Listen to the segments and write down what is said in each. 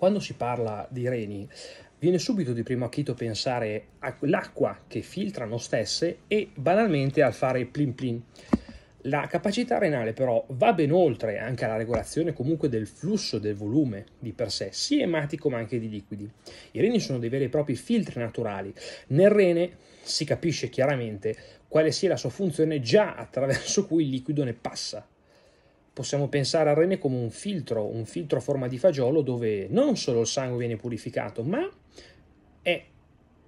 Quando si parla di reni, viene subito di primo acchito pensare all'acqua che filtrano stesse e banalmente al fare plin plin. La capacità renale però va ben oltre anche alla regolazione comunque del flusso del volume di per sé, sia ematico ma anche di liquidi. I reni sono dei veri e propri filtri naturali. Nel rene si capisce chiaramente quale sia la sua funzione già attraverso cui il liquido ne passa possiamo pensare al rene come un filtro, un filtro a forma di fagiolo dove non solo il sangue viene purificato, ma è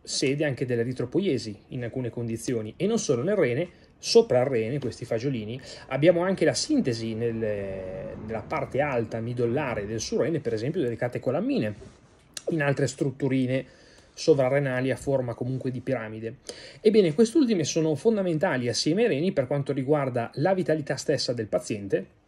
sede anche dell'eritropoiesi in alcune condizioni e non solo nel rene, sopra il rene, questi fagiolini, abbiamo anche la sintesi nel, nella parte alta midollare del surrene, per esempio delle catecolammine, in altre strutturine sovrarenali a forma comunque di piramide. Ebbene, quest'ultime sono fondamentali assieme ai reni per quanto riguarda la vitalità stessa del paziente,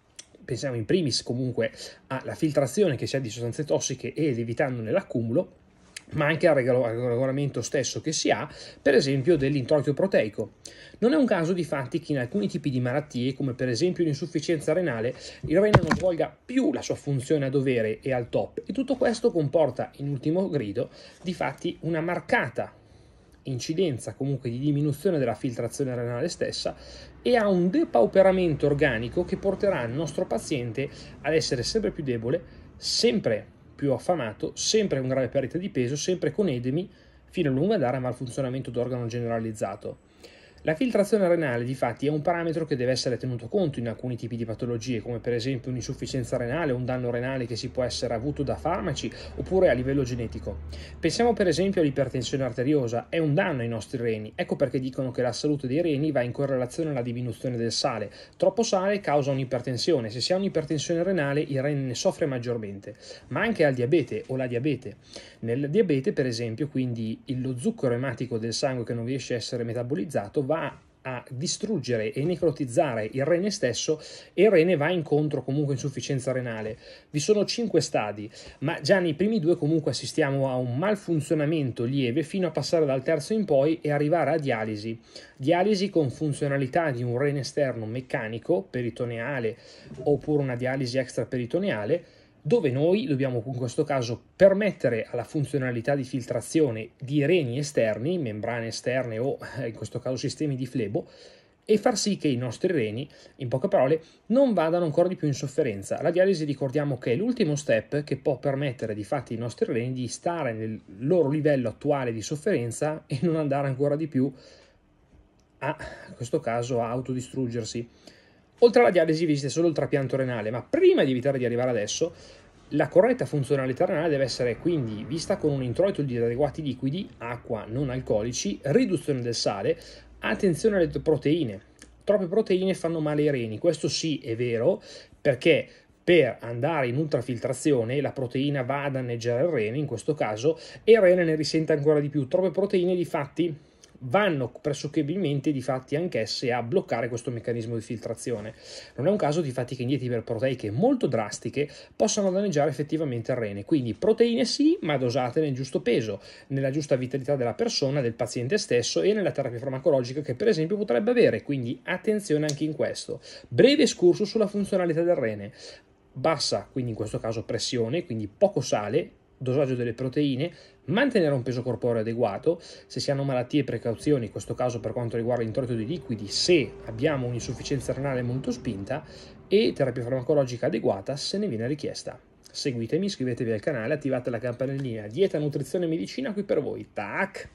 pensiamo in primis comunque alla filtrazione che c'è di sostanze tossiche ed evitandone l'accumulo, ma anche al regolamento stesso che si ha, per esempio dell'introito proteico. Non è un caso di fatti che in alcuni tipi di malattie, come per esempio l'insufficienza renale, il rene non svolga più la sua funzione a dovere e al top, e tutto questo comporta, in ultimo grido, di fatti una marcata incidenza comunque di diminuzione della filtrazione renale stessa e a un depauperamento organico che porterà il nostro paziente ad essere sempre più debole, sempre più affamato, sempre con grave perdita di peso, sempre con edemi, fino a lungo andare a malfunzionamento d'organo generalizzato. La filtrazione renale difatti è un parametro che deve essere tenuto conto in alcuni tipi di patologie, come per esempio un'insufficienza renale o un danno renale che si può essere avuto da farmaci oppure a livello genetico. Pensiamo per esempio all'ipertensione arteriosa, è un danno ai nostri reni, ecco perché dicono che la salute dei reni va in correlazione alla diminuzione del sale. Troppo sale causa un'ipertensione, se si ha un'ipertensione renale il rene ne soffre maggiormente, ma anche al diabete o la diabete. Nel diabete per esempio quindi lo zucchero ematico del sangue che non riesce a essere metabolizzato va va a distruggere e necrotizzare il rene stesso e il rene va incontro comunque insufficienza renale. Vi sono cinque stadi, ma già nei primi due comunque assistiamo a un malfunzionamento lieve fino a passare dal terzo in poi e arrivare a dialisi. Dialisi con funzionalità di un rene esterno meccanico, peritoneale, oppure una dialisi extraperitoneale, dove noi dobbiamo in questo caso permettere alla funzionalità di filtrazione di reni esterni, membrane esterne o eh, in questo caso sistemi di flebo, e far sì che i nostri reni, in poche parole, non vadano ancora di più in sofferenza. La dialisi ricordiamo che è l'ultimo step che può permettere di fatti ai nostri reni di stare nel loro livello attuale di sofferenza e non andare ancora di più a, in questo caso, a autodistruggersi. Oltre alla dialisi esiste solo il trapianto renale, ma prima di evitare di arrivare adesso, la corretta funzionalità renale deve essere quindi vista con un introito di adeguati liquidi, acqua non alcolici, riduzione del sale, attenzione alle proteine. Troppe proteine fanno male ai reni, questo sì è vero, perché per andare in ultrafiltrazione la proteina va a danneggiare il rene in questo caso e il rene ne risente ancora di più. Troppe proteine di fatti vanno pressoché di fatti anch'esse a bloccare questo meccanismo di filtrazione. Non è un caso di fatti che indietri per proteiche molto drastiche possano danneggiare effettivamente il rene, quindi proteine sì, ma dosate nel giusto peso, nella giusta vitalità della persona, del paziente stesso e nella terapia farmacologica che per esempio potrebbe avere, quindi attenzione anche in questo. Breve escurso sulla funzionalità del rene. Bassa, quindi in questo caso pressione, quindi poco sale, dosaggio delle proteine, mantenere un peso corporeo adeguato, se si hanno malattie e precauzioni, in questo caso per quanto riguarda l'introito di liquidi, se abbiamo un'insufficienza renale molto spinta e terapia farmacologica adeguata se ne viene richiesta. Seguitemi, iscrivetevi al canale, attivate la campanellina Dieta, Nutrizione e Medicina qui per voi. Tac!